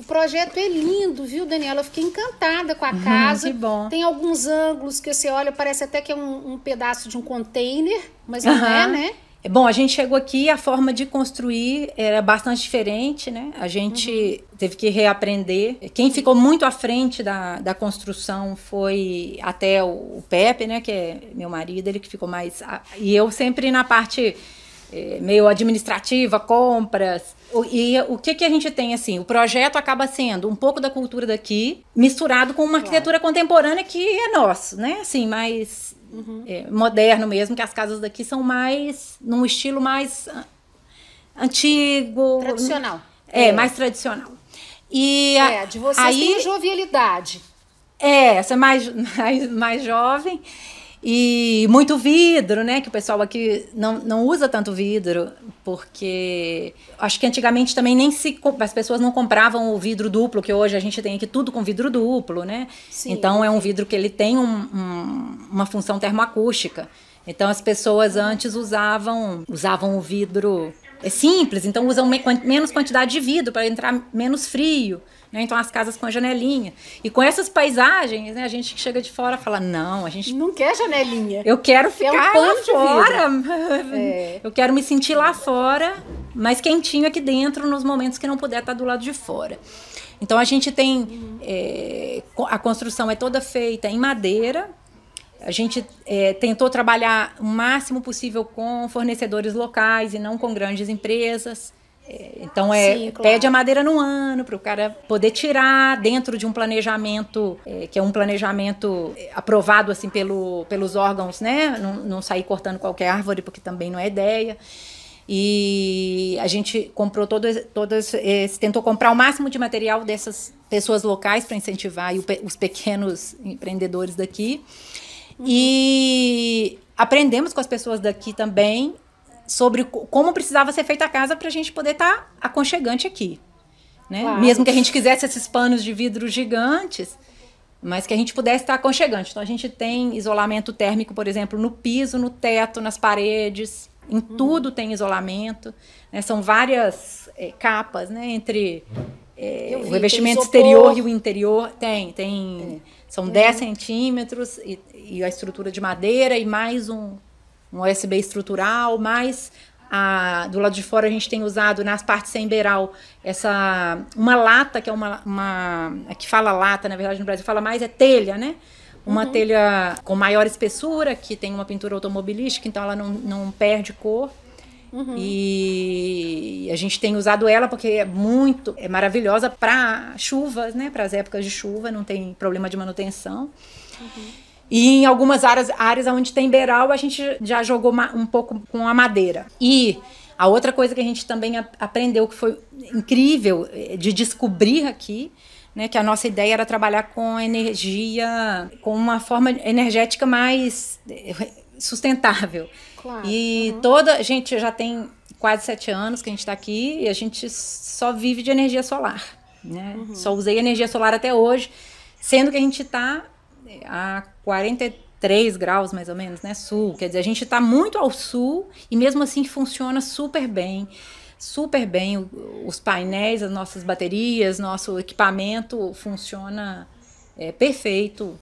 O projeto é lindo, viu, Daniela? Eu fiquei encantada com a casa. Uhum, que bom. Tem alguns ângulos que você olha, parece até que é um, um pedaço de um container, mas não uhum. é, né? É bom, a gente chegou aqui, a forma de construir era bastante diferente, né? A gente uhum. teve que reaprender. Quem ficou muito à frente da, da construção foi até o, o Pepe, né? Que é meu marido, ele que ficou mais. E eu sempre na parte é, meio administrativa, compras. E o que, que a gente tem assim? O projeto acaba sendo um pouco da cultura daqui, misturado com uma arquitetura claro. contemporânea que é nosso, né? Assim, mais uhum. é, moderno mesmo, que as casas daqui são mais num estilo mais ah, antigo. Tradicional. É, é. mais tradicional. E é, de vocês aí, tem jovialidade. É, essa é mais, mais, mais jovem. E muito vidro, né? Que o pessoal aqui não, não usa tanto vidro, porque acho que antigamente também nem se. As pessoas não compravam o vidro duplo, que hoje a gente tem aqui tudo com vidro duplo, né? Sim. Então é um vidro que ele tem um, um, uma função termoacústica. Então as pessoas antes usavam usavam o vidro é simples, então usam me menos quantidade de vidro para entrar menos frio. Né? Então as casas com a janelinha. E com essas paisagens, né, a gente que chega de fora fala: não, a gente. Não quer janelinha. Eu quero ficar é um lá fora. É. Eu quero me sentir lá fora, mas quentinho aqui dentro nos momentos que não puder estar tá do lado de fora. Então a gente tem. Uhum. É, a construção é toda feita em madeira, a gente é, tentou trabalhar o máximo possível com fornecedores locais e não com grandes empresas. É, então é Sim, claro. pede a madeira no ano para o cara poder tirar dentro de um planejamento é, que é um planejamento é, aprovado assim pelo, pelos órgãos, né? Não, não sair cortando qualquer árvore porque também não é ideia. E a gente comprou todas, todas é, tentou comprar o máximo de material dessas pessoas locais para incentivar o, os pequenos empreendedores daqui. E aprendemos com as pessoas daqui também sobre como precisava ser feita a casa para a gente poder estar tá aconchegante aqui. Né? Claro. Mesmo que a gente quisesse esses panos de vidro gigantes, mas que a gente pudesse estar tá aconchegante. Então a gente tem isolamento térmico, por exemplo, no piso, no teto, nas paredes, em uhum. tudo tem isolamento. Né? São várias é, capas, né? Entre é, vi, o revestimento exterior e o interior. Tem, tem. É são é. Uhum. 10 centímetros e, e, a estrutura de madeira e mais um, um USB estrutural, mais a, do lado de fora a gente tem usado nas partes sem beiral essa uma lata que é uma, uma é que fala lata na verdade no Brasil fala mais é telha né uma uhum. telha com maior espessura que tem uma pintura automobilística então ela não, não perde cor Uhum. E a gente tem usado ela porque é muito, é maravilhosa para chuvas, né? Para as épocas de chuva, não tem problema de manutenção. Uhum. E em algumas áreas, áreas onde tem beiral, a gente já jogou um pouco com a madeira. E a outra coisa que a gente também aprendeu que foi incrível eh, de descobrir aqui, né, que a nossa ideia era trabalhar com energia, com uma forma energética mais eh, sustentável. Claro. E uhum. toda. Gente, já tem quase sete anos que a gente está aqui e a gente só vive de energia solar. Né? Uhum. Só usei energia solar até hoje, sendo que a gente está eh, a 43 graus mais ou menos, né? Sul. Quer dizer, a gente está muito ao sul e mesmo assim funciona super bem. Super bem o, os painéis, as nossas baterias, nosso equipamento funciona é, perfeito